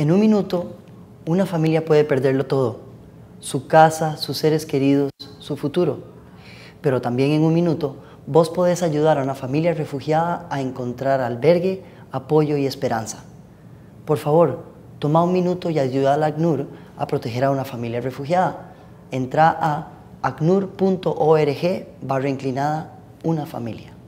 En un minuto, una familia puede perderlo todo, su casa, sus seres queridos, su futuro. Pero también en un minuto, vos podés ayudar a una familia refugiada a encontrar albergue, apoyo y esperanza. Por favor, toma un minuto y ayuda al ACNUR a proteger a una familia refugiada. Entra a acnur.org barra inclinada una familia.